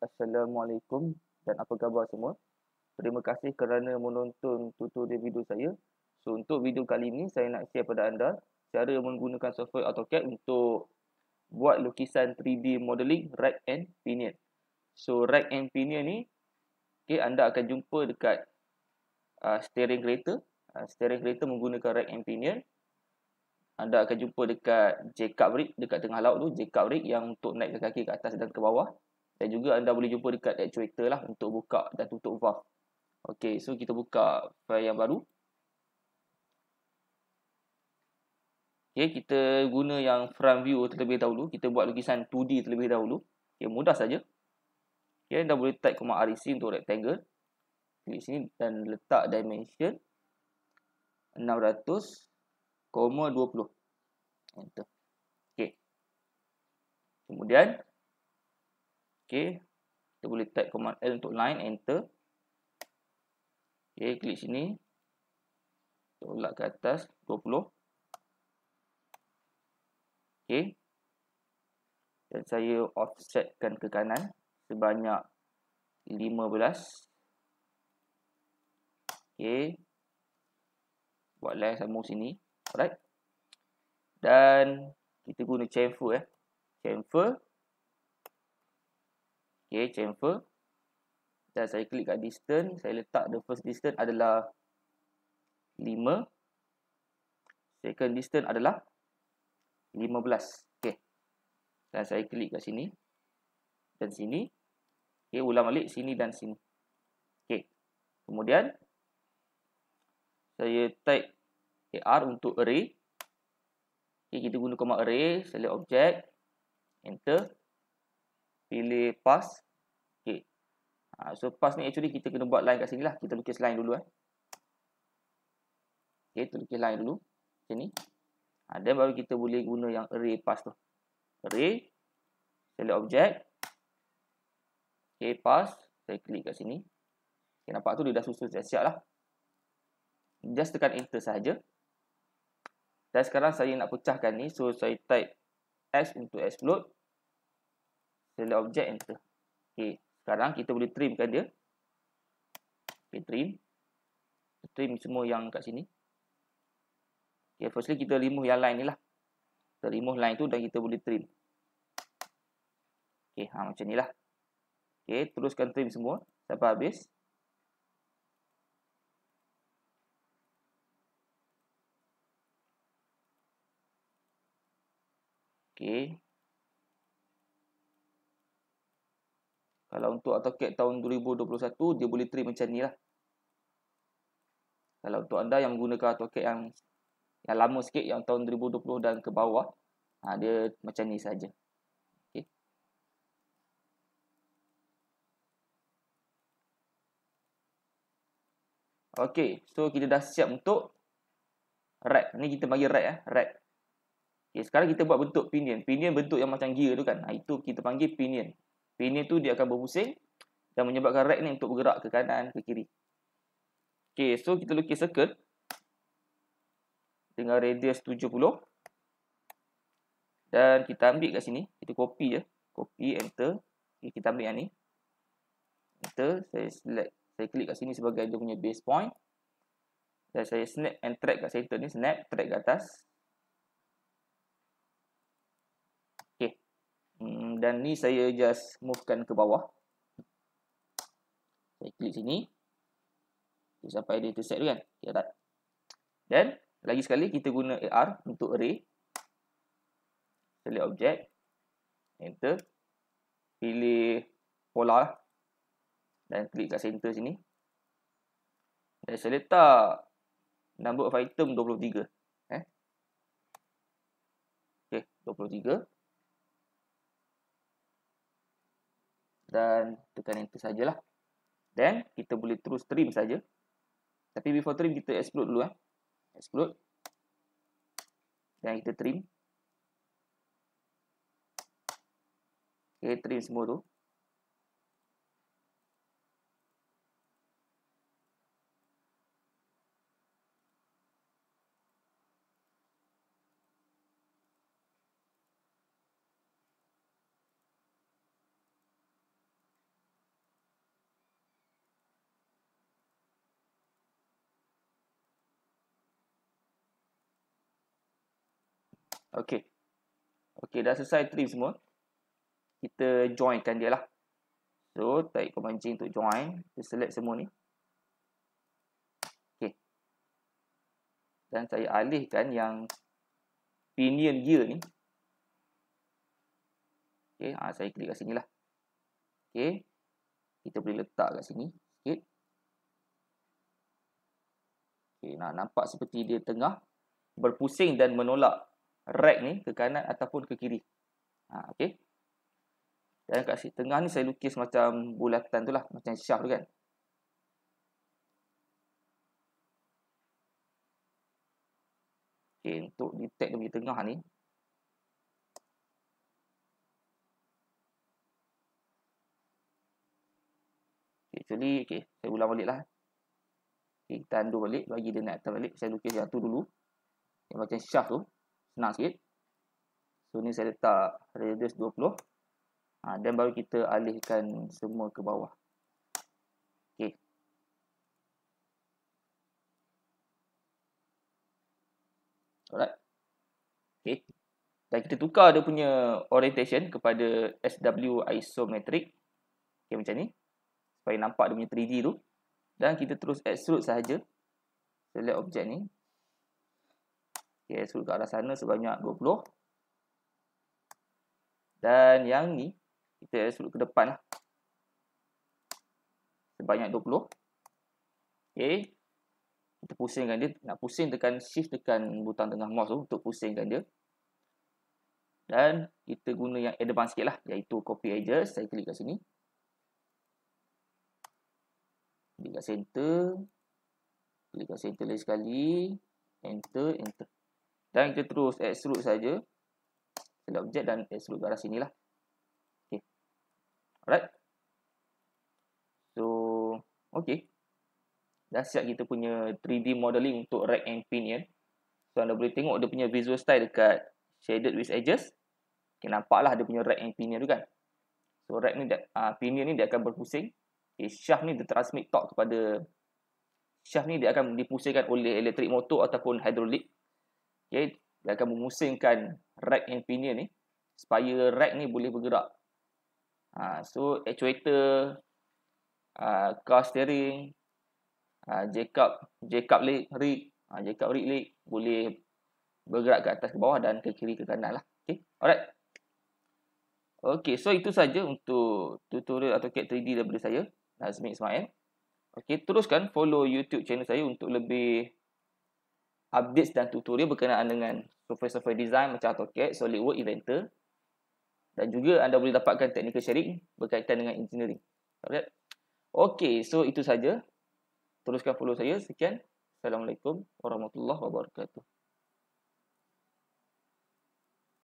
Assalamualaikum dan apa khabar semua. Terima kasih kerana menonton tutorial video saya. So, untuk video kali ini saya nak share pada anda cara menggunakan software AutoCAD untuk buat lukisan 3D modeling rack and pinion. So, rack and pinion ni okay, anda akan jumpa dekat uh, steering kereta. Uh, steering kereta menggunakan rack and pinion. Anda akan jumpa dekat jacob rig, dekat tengah laut tu, jacob rig yang untuk naik ke kaki ke atas dan ke bawah. Dan juga anda boleh jumpa dekat actuator lah untuk buka dan tutup valve. Okey, so kita buka file yang baru. Okey, kita guna yang front view terlebih dahulu. Kita buat lukisan 2D terlebih dahulu. Okey, mudah saja. Okey, anda boleh type command RC e untuk rectangle. Klik sini dan letak dimension 600,20. Enter. Okey. Kemudian Okey. Kita boleh type command L untuk line. Enter. Okey. Klik sini. Tolak ke atas. 20. Okey. Dan saya offsetkan ke kanan. Sebanyak 15. Okey. Buat line sama sini. Alright. Dan kita guna chamfer eh. Chamfer. Okay, chamfer. Dan saya klik kat distance. Saya letak the first distance adalah 5. Second distance adalah 15. Okay. Dan saya klik kat sini. Dan sini. Okay, ulang balik sini dan sini. Okay. Kemudian, saya type AR untuk array. Okay, kita guna koma array. Select object. Enter. Enter pilih pass okey ha, so pass ni actually kita kena buat line kat sini lah kita lukis line dulu eh okey kita lukis line dulu macam ni ada ha, baru kita boleh guna yang array pass tu array select object okey pass saya klik kat sini okay, nampak tu dia dah susun siap, -siap lah just tekan enter saja dan sekarang saya nak pecahkan ni so saya type x untuk explode select object enter Okay, sekarang kita boleh trim kan dia okey trim trim semua yang kat sini Okay, firstly kita remove yang line ni lah kita remove line tu dan kita boleh trim Okay, ha macam nilah okey teruskan trim semua sampai habis Okay, Kalau untuk AutoCAD tahun 2021, dia boleh trim macam ni lah. Kalau untuk anda yang gunakan AutoCAD yang yang lama sikit, yang tahun 2020 dan ke bawah, ha, dia macam ni saja. Okay. okay, so kita dah siap untuk rack. Ni kita panggil rack. Eh, rack. Okay, sekarang kita buat bentuk pinion. Pinion bentuk yang macam gear tu kan. Ha, itu kita panggil Pinion. Pinion tu dia akan berpusing dan menyebabkan rack ni untuk bergerak ke kanan, ke kiri. Okay, so kita lukis circle dengan radius 70. Dan kita ambil kat sini, kita copy je. Copy, enter. Okay, kita ambil yang ni. Enter, saya select. Saya klik kat sini sebagai dia punya base point. Dan saya snap and track kat center ni. Snap, track kat atas. dan ni saya just movekan ke bawah. Saya klik sini. Sampai dia tu set tu kan. Kita ya Dan lagi sekali kita guna AR untuk array. Select objek. Enter. Pilih pola. Dan klik kat center sini. Dan saya letak number of item 23. Eh? Okay, 23. dan tekan itu sajalah. Then kita boleh terus trim saja. Tapi before trim kita explode dulu eh. Explode. Dan kita trim. Okay, trim semua tu. Okay, okay dah selesai trim semua. Kita joinkan dia lah. So, type command J untuk join. Kita select semua ni. Okay, Dan saya alihkan yang pinion gear ni. Okay, ha, saya klik kat sini lah. Okay, Kita boleh letak kat sini. Okey. Okay, nak nampak seperti dia tengah berpusing dan menolak rack ni ke kanan ataupun ke kiri. Ha, okay. Dan kat sisi tengah ni saya lukis macam bulatan tu lah. Macam syah tu kan. Okay, untuk detect di tengah ni. Okay, actually, okay, saya ulang balik lah. Okay, kita undur balik. Bagi dia nak atas balik. Saya lukis yang tu dulu. Yang macam syah tu senang sikit. So ni saya letak radius 20. Ha, dan baru kita alihkan semua ke bawah. Okey. Alright. Okey. Dan kita tukar dia punya orientation kepada SW isometric. Okey macam ni. Supaya nampak dia punya 3D tu. Dan kita terus extrude sahaja. Select objek ni. Okey, sudut ke arah sana sebanyak 20. Dan yang ni, kita sudut ke depan lah. Sebanyak 20. Okey. Kita pusingkan dia. Nak pusing tekan shift tekan butang tengah mouse tu untuk pusingkan dia. Dan kita guna yang advance sikit lah. Iaitu copy edges. Saya klik kat sini. Klik kat center. Klik kat center lagi sekali. Enter, enter. Dan kita terus extrude saja Select objek dan extrude ke arah sini lah. Okay. Alright. So, okay. Dah siap kita punya 3D modeling untuk rack and pinion. Ya. So, anda boleh tengok dia punya visual style dekat shaded with edges. Okay, lah dia punya rack and pinion tu kan. So, rack ni, uh, ah, pinion ni dia akan berpusing. Okay, shaft ni dia transmit torque kepada... Shaft ni dia akan dipusingkan oleh elektrik motor ataupun hydraulic okay, dia akan memusingkan rack and pinion ni supaya rack ni boleh bergerak. Uh, so actuator, uh, car steering, uh, jack-up jack leg, rig, uh, jack-up rig leg boleh bergerak ke atas ke bawah dan ke kiri ke kanan lah. Okay, alright. Okay, so itu saja untuk tutorial atau CAD 3D daripada saya, Nazmi Ismail. Okay, teruskan follow YouTube channel saya untuk lebih updates dan tutorial berkenaan dengan software-software design macam AutoCAD, SolidWorks, Inventor dan juga anda boleh dapatkan technical sharing berkaitan dengan engineering. Alright. Okey, so itu saja. Teruskan follow saya. Sekian. Assalamualaikum warahmatullahi wabarakatuh.